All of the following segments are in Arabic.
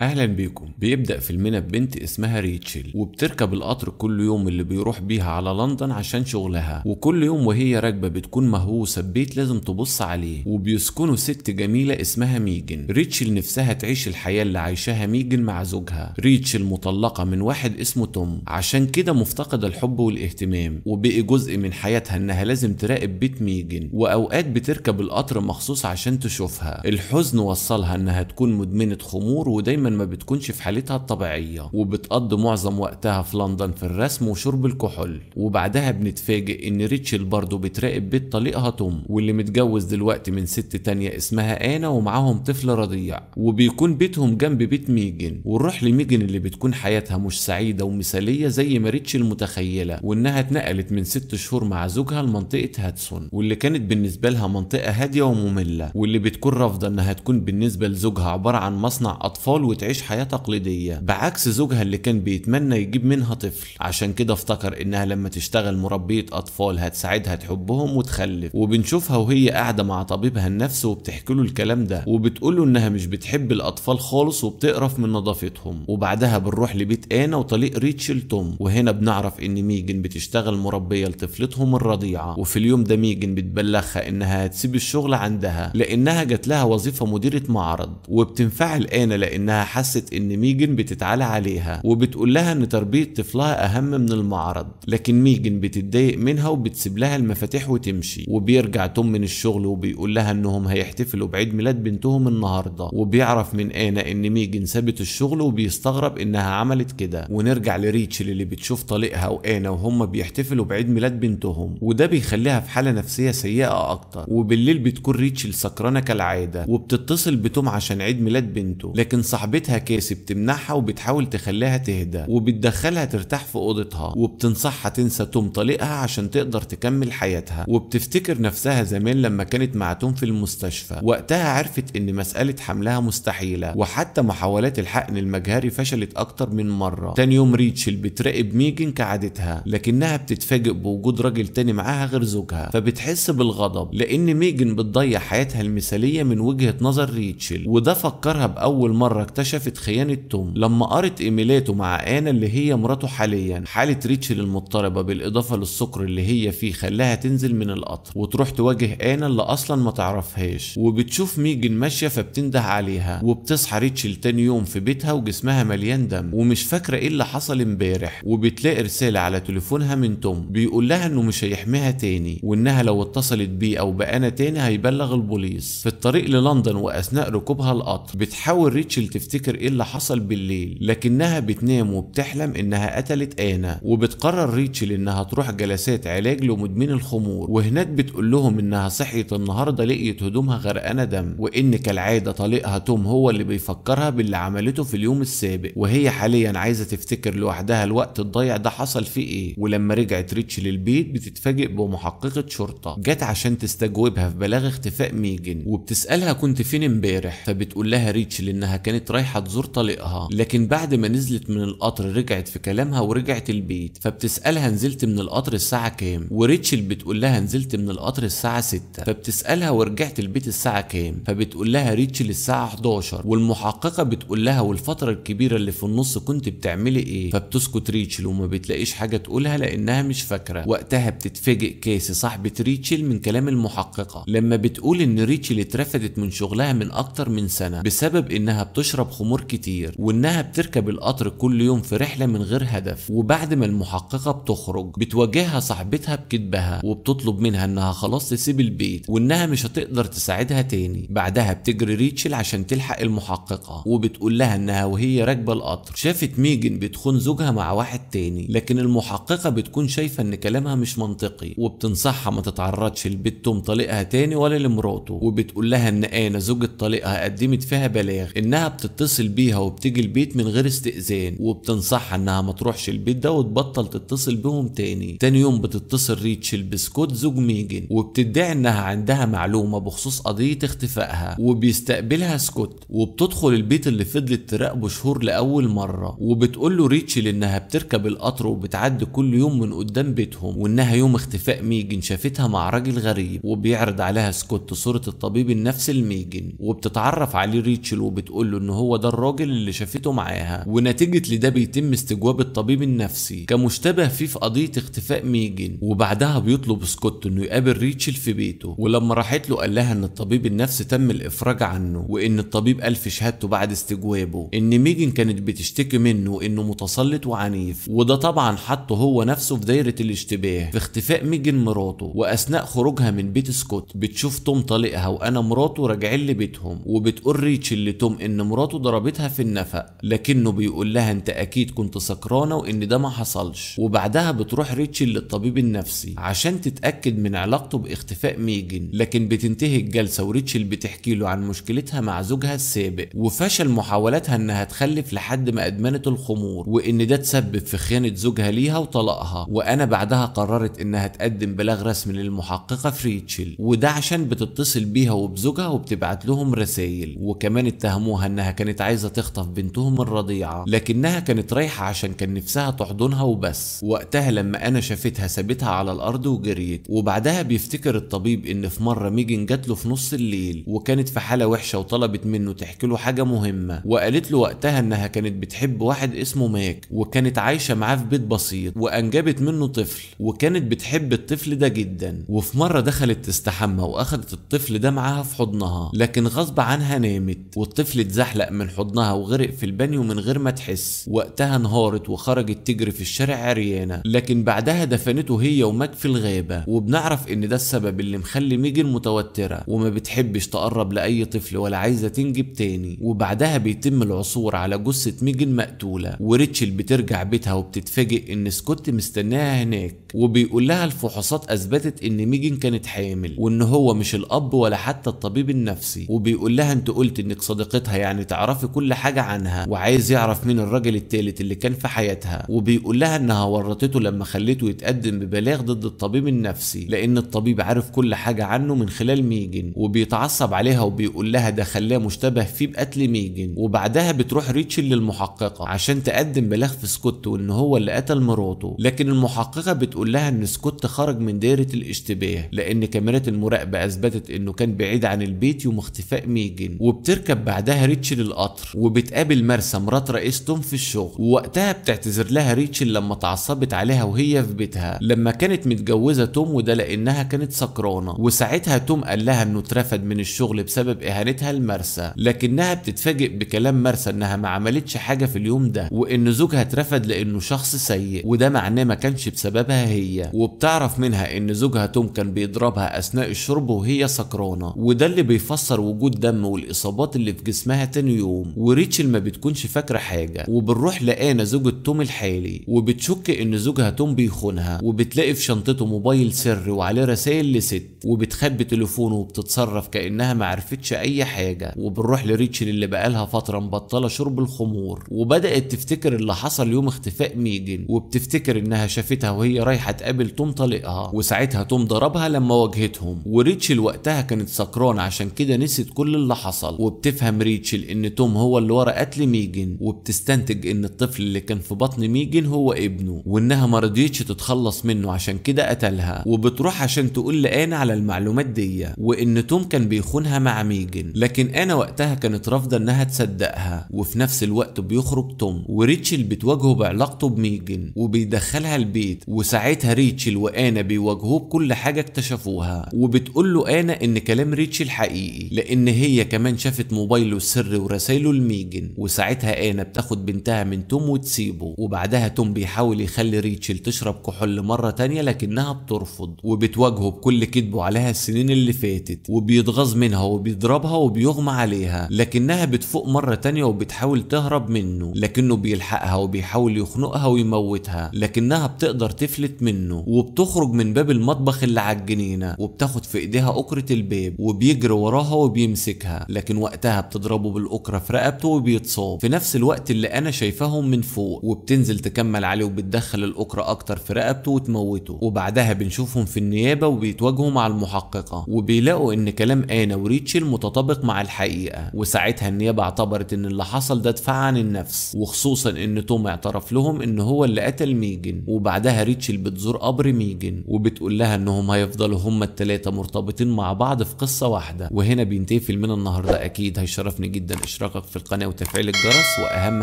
اهلا بيكم بيبدا فيلمنا ببنت اسمها ريتشل وبتركب القطر كل يوم اللي بيروح بيها على لندن عشان شغلها وكل يوم وهي راكبه بتكون مهووسه ببيت لازم تبص عليه وبيسكنوا ست جميله اسمها ميجن ريتشل نفسها تعيش الحياه اللي عايشاها ميجن مع زوجها ريتشل مطلقه من واحد اسمه توم عشان كده مفتقده الحب والاهتمام وبقي جزء من حياتها انها لازم تراقب بيت ميجن واوقات بتركب القطر مخصوص عشان تشوفها الحزن وصلها انها تكون مدمنه خمور ودايما دايما ما بتكونش في حالتها الطبيعية وبتقضي معظم وقتها في لندن في الرسم وشرب الكحول وبعدها بنتفاجئ ان ريتشل برضه بتراقب بيت طليقها توم واللي متجوز دلوقتي من ست تانية اسمها انا ومعاهم طفل رضيع وبيكون بيتهم جنب بيت ميجن ونروح لميجن اللي بتكون حياتها مش سعيدة ومثالية زي ما ريتشل متخيلة وانها اتنقلت من ست شهور مع زوجها لمنطقة هاتسون واللي كانت بالنسبة لها منطقة هادية ومملة واللي بتكون رافضة انها تكون بالنسبة لزوجها عبارة عن مصنع اطفال وتعيش حياة تقليدية بعكس زوجها اللي كان بيتمنى يجيب منها طفل عشان كده افتكر انها لما تشتغل مربية اطفال هتساعدها تحبهم وتخلف وبنشوفها وهي قاعدة مع طبيبها النفسي وبتحكي له الكلام ده له انها مش بتحب الاطفال خالص وبتقرف من نظافتهم وبعدها بنروح لبيت انا وطليق ريتشل توم وهنا بنعرف ان ميجن بتشتغل مربية لطفلتهم الرضيعة وفي اليوم ده ميجن بتبلغها انها هتسيب الشغل عندها لانها جات لها وظيفة مديرة معرض وبتنفعل انا لانها حست ان ميجن بتتعالى عليها وبتقول لها ان تربيه طفلها اهم من المعرض لكن ميجن بتتضايق منها وبتسيب لها المفاتيح وتمشي وبيرجع توم من الشغل وبيقول لها انهم هيحتفلوا بعيد ميلاد بنتهم النهارده وبيعرف من انا ان ميجن سابت الشغل وبيستغرب انها عملت كده ونرجع لريتشل اللي بتشوف طليقها وانا وهم بيحتفلوا بعيد ميلاد بنتهم وده بيخليها في حاله نفسيه سيئه اكتر وبالليل بتكون ريتشل سكرانه كالعاده وبتتصل بتوم عشان عيد ميلاد بنته لكن صاحب صاحبتها كاسي بتمنعها وبتحاول تخليها تهدى وبتدخلها ترتاح في اوضتها وبتنصحها تنسى توم طليقها عشان تقدر تكمل حياتها وبتفتكر نفسها زمان لما كانت مع توم في المستشفى وقتها عرفت ان مساله حملها مستحيله وحتى محاولات الحقن المجهري فشلت اكتر من مره تاني يوم ريتشل بتراقب ميجن كعادتها لكنها بتتفاجئ بوجود راجل تاني معاها غير زوجها فبتحس بالغضب لان ميجن بتضيع حياتها المثاليه من وجهه نظر ريتشل وده فكرها باول مره اكتشف اكتشفت خيانة توم لما قرت ايميلاته مع انا اللي هي مراته حاليا حالة ريتشل المضطربة بالاضافة للسكر اللي هي فيه خلاها تنزل من القطر وتروح تواجه انا اللي اصلا ما تعرفهاش وبتشوف ميجن ماشية فبتنده عليها وبتصحى ريتشل تاني يوم في بيتها وجسمها مليان دم ومش فاكرة ايه اللي حصل امبارح وبتلاقي رسالة على تليفونها من توم بيقول لها انه مش هيحميها تاني وانها لو اتصلت بيه او بانا تاني هيبلغ البوليس في الطريق للندن واثناء ركوبها القطر بتحاول ريتشل تفتكر تفتكر ايه اللي حصل بالليل لكنها بتنام وبتحلم انها قتلت انا وبتقرر ريتشل انها تروح جلسات علاج لمدمنين الخمور وهناك بتقول لهم انها صحيت النهارده لقيت هدومها غرقانه دم وان كالعاده طليقها توم هو اللي بيفكرها باللي عملته في اليوم السابق وهي حاليا عايزه تفتكر لوحدها الوقت الضايع ده حصل فيه ايه ولما رجعت ريتشل البيت بتتفاجئ بمحققه شرطه جت عشان تستجوبها في بلاغ اختفاء ميجن وبتسالها كنت فين امبارح فبتقول لها ريتشل انها كانت رايحه رايحه تزور طليقها لكن بعد ما نزلت من القطر رجعت في كلامها ورجعت البيت فبتسالها نزلت من القطر الساعه كام وريتشل بتقول لها نزلت من القطر الساعه 6 فبتسالها ورجعت البيت الساعه كام فبتقول لها ريتشل الساعه 11 والمحققه بتقول لها والفتره الكبيره اللي في النص كنت بتعملي ايه فبتسكت ريتشل وما بتلاقيش حاجه تقولها لانها مش فاكره وقتها بتتفاجئ كاسي صاحبه ريتشل من كلام المحققه لما بتقول ان ريتشل اترفدت من شغلها من اكتر من سنه بسبب انها بتشرب خمور كتير وانها بتركب القطر كل يوم في رحله من غير هدف وبعد ما المحققه بتخرج بتواجهها صاحبتها بكذبها وبتطلب منها انها خلاص تسيب البيت وانها مش هتقدر تساعدها تاني بعدها بتجري ريتشل عشان تلحق المحققه وبتقول لها انها وهي راكبه القطر شافت ميجن بتخون زوجها مع واحد تاني لكن المحققه بتكون شايفه ان كلامها مش منطقي وبتنصحها ما تتعرضش لبيت توم طليقها تاني ولا لمراته وبتقول لها ان انا زوجة طليقها قدمت فيها بلاغ انها بتت بتتصل بيها وبتيجي البيت من غير استئذان وبتنصحها انها ما تروحش البيت ده وتبطل تتصل بهم تاني تاني يوم بتتصل ريتشل بسكوت زوج ميجن وبتدعي انها عندها معلومه بخصوص قضيه اختفائها وبيستقبلها سكوت وبتدخل البيت اللي فضلت تراقبه شهور لاول مره وبتقول له ريتشل انها بتركب القطر وبتعدي كل يوم من قدام بيتهم وانها يوم اختفاء ميجن شافتها مع راجل غريب وبيعرض عليها سكوت صوره الطبيب النفسي لميجن وبتتعرف عليه ريتشل وبتقول له ان هو هو ده الراجل اللي شافته معاها ونتيجة لده بيتم استجواب الطبيب النفسي كمشتبه فيه في قضية اختفاء ميجن وبعدها بيطلب سكوت انه يقابل ريتشل في بيته ولما راحت له قال لها ان الطبيب النفسي تم الافراج عنه وان الطبيب قال في شهادته بعد استجوابه ان ميجن كانت بتشتكي منه انه متسلط وعنيف وده طبعا حطه هو نفسه في دايرة الاشتباه في اختفاء ميجن مراته واثناء خروجها من بيت سكوت بتشوف توم طليقها وانا مراته راجعين لبيتهم وبتقول ريتشل لتوم ان مراته مراته ضربتها في النفق لكنه بيقول لها انت اكيد كنت سكرانه وان ده ما حصلش وبعدها بتروح ريتشل للطبيب النفسي عشان تتاكد من علاقته باختفاء ميجن لكن بتنتهي الجلسه وريتشل بتحكي له عن مشكلتها مع زوجها السابق وفشل محاولاتها انها تخلف لحد ما ادمنت الخمور وان ده تسبب في خيانه زوجها ليها وطلقها وانا بعدها قررت انها تقدم بلاغ رسمي للمحققه في ريتشل وده عشان بتتصل بيها وبزوجها وبتبعت لهم رسائل وكمان اتهموها انها كانت كانت عايزة تخطف بنتهم الرضيعة لكنها كانت رايحة عشان كان نفسها تحضنها وبس وقتها لما أنا شافتها سابتها على الأرض وجريت وبعدها بيفتكر الطبيب إن في مرة ميجن جات له في نص الليل وكانت في حالة وحشة وطلبت منه تحكي له حاجة مهمة وقالت له وقتها إنها كانت بتحب واحد اسمه ماك وكانت عايشة معاه في بيت بسيط وأنجبت منه طفل وكانت بتحب الطفل ده جدا وفي مرة دخلت تستحمى وأخدت الطفل ده معاها في حضنها لكن غصب عنها نامت والطفل اتزحلق من حضنها وغرق في البانيو من غير ما تحس وقتها انهارت وخرجت تجري في الشارع عريانة لكن بعدها دفنته هي وماك في الغابة وبنعرف ان ده السبب اللي مخلي ميجن متوترة وما بتحبش تقرب لأي طفل ولا عايزة تنجب تاني وبعدها بيتم العثور على جثة ميجن مقتولة وريتشل بترجع بيتها وبتتفاجئ ان سكوت مستناها هناك وبيقول لها الفحوصات اثبتت ان ميجن كانت حامل وان هو مش الاب ولا حتى الطبيب النفسي وبيقول لها انت قلت انك صديقتها يعني تعرفي كل حاجه عنها وعايز يعرف مين الراجل التالت اللي كان في حياتها وبيقول لها انها ورطته لما خلته يتقدم ببلاغ ضد الطبيب النفسي لان الطبيب عارف كل حاجه عنه من خلال ميجن وبيتعصب عليها وبيقول لها ده خلاه مشتبه فيه بقتل ميجن وبعدها بتروح ريتشل للمحققه عشان تقدم بلاغ في سكوت وان هو اللي قتل مراته لكن المحققه بتقول بيقول لها ان سكوت خرج من دائره الاشتباه لان كاميرات المراقبه اثبتت انه كان بعيد عن البيت يوم اختفاء ميجن وبتركب بعدها ريتشل القطر وبتقابل مرسى مرات رئيس توم في الشغل ووقتها بتعتذر لها ريتشل لما اتعصبت عليها وهي في بيتها لما كانت متجوزه توم وده لانها كانت سكرانه وساعتها توم قال لها انه اترفد من الشغل بسبب اهانتها لمرسى لكنها بتتفاجئ بكلام مرسى انها ما عملتش حاجه في اليوم ده وان زوجها اترفد لانه شخص سيء وده معناه ما كانش بسببها هي هي وبتعرف منها ان زوجها توم كان بيضربها اثناء الشرب وهي سكرانه وده اللي بيفسر وجود دم والاصابات اللي في جسمها تاني يوم وريتشل ما بتكونش فاكره حاجه وبنروح لقانا زوجة توم الحالي وبتشك ان زوجها توم بيخونها وبتلاقي في شنطته موبايل سري وعليه رسائل لست وبتخبي تليفونه وبتتصرف كانها ما عرفتش اي حاجه وبنروح لريتشل اللي بقالها فتره مبطله شرب الخمور وبدات تفتكر اللي حصل يوم اختفاء ميجن وبتفتكر انها شافتها وهي رايحه هتقابل توم طليقها وساعتها توم ضربها لما واجهتهم وريتشل وقتها كانت سكرانة عشان كده نسيت كل اللي حصل وبتفهم ريتشل ان توم هو اللي ورا قتل ميجن وبتستنتج ان الطفل اللي كان في بطن ميجن هو ابنه وانها ما رضيتش تتخلص منه عشان كده قتلها وبتروح عشان تقول لأنا على المعلومات دي وان توم كان بيخونها مع ميجن لكن انا وقتها كانت رافضة انها تصدقها وفي نفس الوقت بيخرج توم وريتشل بتواجهه بعلاقته بميجن وبيدخلها البيت وساعتها ساعتها ريتشل وانا بيواجهوه بكل حاجه اكتشفوها وبتقول له انا ان كلام ريتشل حقيقي لان هي كمان شافت موبايله السري ورسايله لميجن وساعتها انا بتاخد بنتها من توم وتسيبه وبعدها توم بيحاول يخلي ريتشل تشرب كحول مره تانية لكنها بترفض وبتواجهه بكل كذبه عليها السنين اللي فاتت وبيتغاظ منها وبيضربها وبيغمى عليها لكنها بتفوق مره تانية وبتحاول تهرب منه لكنه بيلحقها وبيحاول يخنقها ويموتها لكنها بتقدر تفلت بتهبط منه وبتخرج من باب المطبخ اللي على الجنينه وبتاخد في ايديها اكره البيب وبيجري وراها وبيمسكها لكن وقتها بتضربه بالاكره في رقبته وبيتصاب في نفس الوقت اللي انا شايفاهم من فوق وبتنزل تكمل عليه وبتدخل الاكره اكتر في رقبته وتموته وبعدها بنشوفهم في النيابه وبيتواجهوا مع المحققه وبيلاقوا ان كلام انا وريتشل متطابق مع الحقيقه وساعتها النيابه اعتبرت ان اللي حصل ده دفاع عن النفس وخصوصا ان توم اعترف لهم ان هو اللي قتل ميجن وبعدها ريتشل بتزور قبر ميجن وبتقول لها انهم هيفضلوا هما التلاتة مرتبطين مع بعض في قصة واحدة وهنا بينتهي فيلمنا النهاردة اكيد هيشرفني جدا اشتراكك في القناة وتفعيل الجرس واهم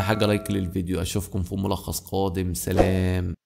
حاجة لايك للفيديو اشوفكم في ملخص قادم سلام